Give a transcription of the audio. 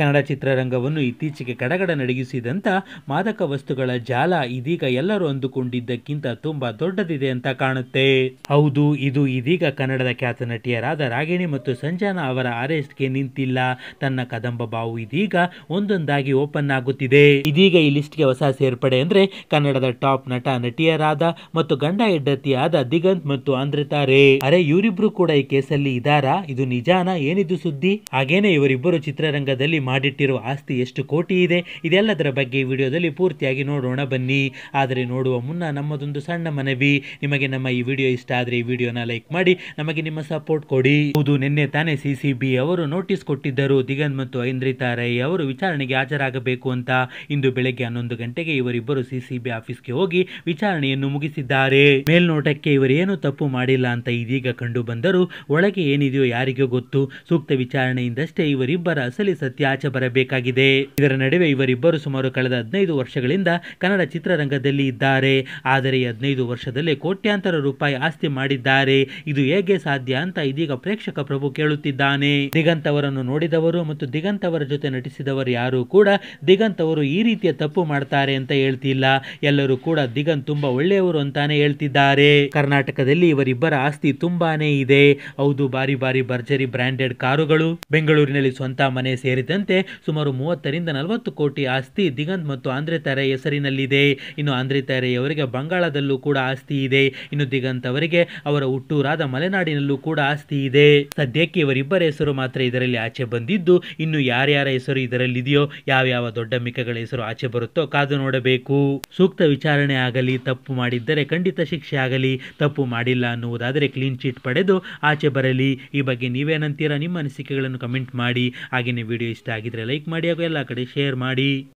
ಕನ್ನಡ ಚಿತ್ರರಂಗವನ್ನು ಇತ್ತೀಚೆಗೆ ಕಡಗಡ ನಡಗಿಸಿದಂಥ ಮಾದಕ ವಸ್ತುಗಳ ಜಾಲ ಇದೀಗ ಎಲ್ಲರೂ ಅಂದುಕೊಂಡಿದ್ದಕ್ಕಿಂತ ತುಂಬಾ ದೊಡ್ಡದಿದೆ ಅಂತ ಕಾಣುತ್ತೆ ಹೌದು ಇದು ಇದೀಗ ಕನ್ನಡದ ಖ್ಯಾತ ನಟಿಯರಾದ ರಾಗಿಣಿ ಮತ್ತು ಸಂಜನಾ ಅವರ ಅರೆಸ್ಟ್ಗೆ ನಿಂತಿಲ್ಲ ತನ್ನ ಕದಂಬ ಬಾವು ಇದೀಗ ಒಂದೊಂದಾಗಿ ಓಪನ್ ಆಗುತ್ತಿದೆ ಇದೀಗ ಈ ಲಿಸ್ಟ್ಗೆ ಹೊಸ ಸೇರ್ಪಡೆ ಅಂದ್ರೆ ಕನ್ನಡದ ಟಾಪ್ ನಟ ನಟಿಯರಾದ ಮತ್ತು ಗಂಡ ಹೆಡ್ಡತಿಯಾದ ದಿಗಂತ್ ಮತ್ತು ಅಂದ್ರಿತಾ ರೇ ಅರೆ ಇವರಿಬ್ರು ಕೂಡ ಈ ಕೇಸಲ್ಲಿ ಇದಾರಾ ಇದು ನಿಜಾನ ಏನಿದು ಸುದ್ದಿ ಹಾಗೇನೆ ಇವರಿಬ್ಬರು ಚಿತ್ರರಂಗದಲ್ಲಿ ಮಾಡಿಟ್ಟಿರುವ ಆಸ್ತಿ ಎಷ್ಟು ಕೋಟಿ ಇದೆ ಇದೆಲ್ಲದರ ಬಗ್ಗೆ ವಿಡಿಯೋದಲ್ಲಿ ಪೂರ್ತಿಯಾಗಿ ನೋಡೋಣ ಬನ್ನಿ ಆದರೆ ನೋಡುವ ಮುನ್ನ ನಮ್ಮದೊಂದು ಸಣ್ಣ ಮನವಿ ನಿಮಗೆ ನಮ್ಮ ಈ ವಿಡಿಯೋ ಇಷ್ಟ ಆದರೆ ಈ ವಿಡಿಯೋನ ಲೈಕ್ ಮಾಡಿ ನಮಗೆ ನಿಮ್ಮ ಸಪೋರ್ಟ್ ಕೊಡಿ ಹೌದು ನಿನ್ನೆ ತಾನೇ ಸಿ ಸಿ ಬಿ ಅವರು ನೋಟಿಸ್ ಕೊಟ್ಟಿದ್ದರು ದಿಗಂತ್ ಮತ್ತು ಐಂದ್ರಿತಾ ರೈ ಅವರು ವಿಚಾರಣೆಗೆ ಹಾಜರಾಗಬೇಕು ಅಂತ ಇಂದು ಬೆಳಗ್ಗೆ ಹನ್ನೊಂದು ಗಂಟೆಗೆ ಇವರಿಬ್ಬರು ಸಿ ಸಿ ಬಿ ಆಫೀಸ್ಗೆ ಹೋಗಿ ವಿಚಾರಣೆಯನ್ನು ಮುಗಿಸಿದ್ದಾರೆ ಮೇಲ್ನೋಟಕ್ಕೆ ಇವರೇನು ತಪ್ಪು ಮಾಡಿಲ್ಲ ಅಂತ ಇದೀಗ ಕಂಡು ಬಂದರೂ ಒಳಗೆ ಏನಿದೆಯೋ ಯಾರಿಗೂ ಗೊತ್ತು ಸೂಕ್ತ ವಿಚಾರಣೆಯಿಂದಷ್ಟೇ ಇವರಿಬ್ಬರ ಅಸಲಿ ಸತ್ಯ ಆಚೆ ಬರಬೇಕಾಗಿದೆ ಇದರ ನಡುವೆ ಇವರಿಬ್ಬರು ಸುಮಾರು ಕಳೆದ ಹದಿನೈದು ವರ್ಷಗಳಿಂದ ಕನ್ನಡ ಚಿತ್ರರಂಗದಲ್ಲಿ ಇದ್ದಾರೆ ಆದರೆ ಹದಿನೈದು ವರ್ಷದಲ್ಲಿ ಕೋಟ್ಯಾಂತರ ರೂಪಾಯಿ ಆಸ್ತಿ ಮಾಡಿದ್ದಾರೆ ಇದು ಹೇಗೆ ಸಾಧ್ಯ ಅಂತ ಇದೀಗ ಪ್ರೇಕ್ಷಕ ಪ್ರಭು ಕೇಳುತ್ತಿದ್ದಾನೆ ದಿಗಂತ್ ಅವರನ್ನು ನೋಡಿದವರು ಮತ್ತು ದಿಗಂತ್ ಅವರ ಜೊತೆ ನಟಿಸಿದವರು ಯಾರು ಕೂಡ ದಿಗಂತ್ ಅವರು ಈ ರೀತಿಯ ತಪ್ಪು ಮಾಡ್ತಾರೆ ಅಂತ ಹೇಳ್ತಿಲ್ಲ ಎಲ್ಲರೂ ಕೂಡ ದಿಗಂತ್ ತುಂಬಾ ಒಳ್ಳೆಯವರು ಅಂತಾನೆ ಹೇಳ್ತಿದ್ದಾರೆ ಕರ್ನಾಟಕದಲ್ಲಿ ಇವರಿಬ್ಬರ ಆಸ್ತಿ ತುಂಬಾನೇ ಇದೆ ಹೌದು ಬಾರಿ ಬಾರಿ ಭರ್ಜರಿ ಬ್ರ್ಯಾಂಡೆಡ್ ಕಾರುಗಳು ಬೆಂಗಳೂರಿನಲ್ಲಿ ಸ್ವಂತ ಮನೆ ಸೇರಿದಂತೆ ಸೇರಿದಂತೆ ಸುಮಾರು ಮೂವತ್ತರಿಂದ ನಲವತ್ತು ಕೋಟಿ ಆಸ್ತಿ ದಿಗಂತ್ ಮತ್ತು ಆಂಧ್ರ ತಾರೆ ಹೆಸರಿನಲ್ಲಿದೆ ಇನ್ನು ಆಂಧ್ರೆ ತಾರೆಯವರಿಗೆ ಬಂಗಾಳದಲ್ಲೂ ಕೂಡ ಆಸ್ತಿ ಇದೆ ಇನ್ನು ದಿಗಂತ್ ಅವರಿಗೆ ಅವರ ಹುಟ್ಟೂರಾದ ಮಲೆನಾಡಿನಲ್ಲೂ ಕೂಡ ಆಸ್ತಿ ಇದೆ ಸದ್ಯಕ್ಕೆ ಇವರಿಬ್ಬರ ಹೆಸರು ಮಾತ್ರ ಇದರಲ್ಲಿ ಆಚೆ ಬಂದಿದ್ದು ಇನ್ನು ಯಾರ್ಯಾರ ಹೆಸರು ಇದರಲ್ಲಿದೆಯೋ ಯಾವ ದೊಡ್ಡ ಮಿಕಗಳ ಹೆಸರು ಆಚೆ ಬರುತ್ತೋ ಕಾದು ನೋಡಬೇಕು ಸೂಕ್ತ ವಿಚಾರಣೆ ಆಗಲಿ ತಪ್ಪು ಮಾಡಿದ್ದರೆ ಖಂಡಿತ ಶಿಕ್ಷೆ ಆಗಲಿ ತಪ್ಪು ಮಾಡಿಲ್ಲ ಅನ್ನುವುದಾದರೆ ಕ್ಲೀನ್ ಚೀಟ್ ಪಡೆದು ಆಚೆ ಬರಲಿ ಈ ಬಗ್ಗೆ ನೀವೇನಂತೀರಾ ನಿಮ್ಮ ಅನಿಸಿಕೆಗಳನ್ನು ಕಮೆಂಟ್ ಮಾಡಿ ಹಾಗೆಯೇ ವಿಡಿಯೋ ಇಷ್ಟ ಇಷ್ಟ ಲೈಕ್ ಮಾಡಿ ಹಾಗೂ ಎಲ್ಲ ಕಡೆ ಶೇರ್ ಮಾಡಿ